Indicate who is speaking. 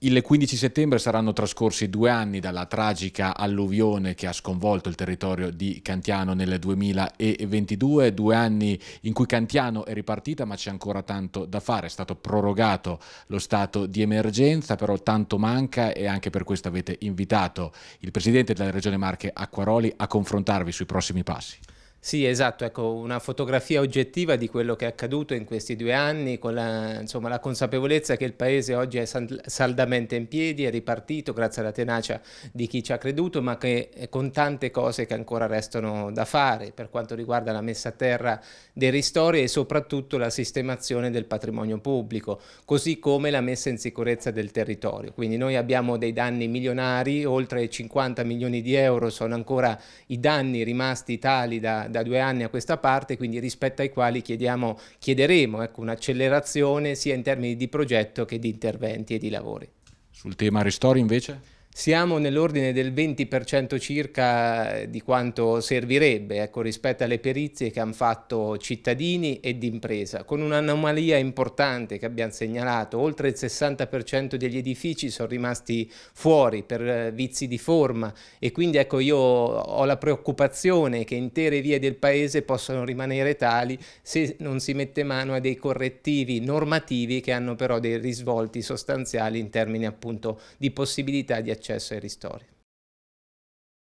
Speaker 1: Il 15 settembre saranno trascorsi due anni dalla tragica alluvione che ha sconvolto il territorio di Cantiano nel 2022, due anni in cui Cantiano è ripartita ma c'è ancora tanto da fare, è stato prorogato lo stato di emergenza, però tanto manca e anche per questo avete invitato il Presidente della Regione Marche Acquaroli a confrontarvi sui prossimi passi.
Speaker 2: Sì, esatto, ecco, una fotografia oggettiva di quello che è accaduto in questi due anni, con la, insomma, la consapevolezza che il Paese oggi è saldamente in piedi, è ripartito grazie alla tenacia di chi ci ha creduto, ma che con tante cose che ancora restano da fare per quanto riguarda la messa a terra dei ristori e soprattutto la sistemazione del patrimonio pubblico, così come la messa in sicurezza del territorio. Quindi noi abbiamo dei danni milionari, oltre 50 milioni di euro sono ancora i danni rimasti tali da da due anni a questa parte, quindi rispetto ai quali chiediamo, chiederemo ecco, un'accelerazione sia in termini di progetto che di interventi e di lavori.
Speaker 3: Sul tema ristori invece?
Speaker 2: siamo nell'ordine del 20% circa eh, di quanto servirebbe ecco, rispetto alle perizie che hanno fatto cittadini ed impresa, con un'anomalia importante che abbiamo segnalato, oltre il 60% degli edifici sono rimasti fuori per eh, vizi di forma e quindi ecco, io ho la preoccupazione che intere vie del paese possano rimanere tali se non si mette mano a dei correttivi normativi che hanno però dei risvolti sostanziali in termini appunto di possibilità di accesso accesso ai ristori.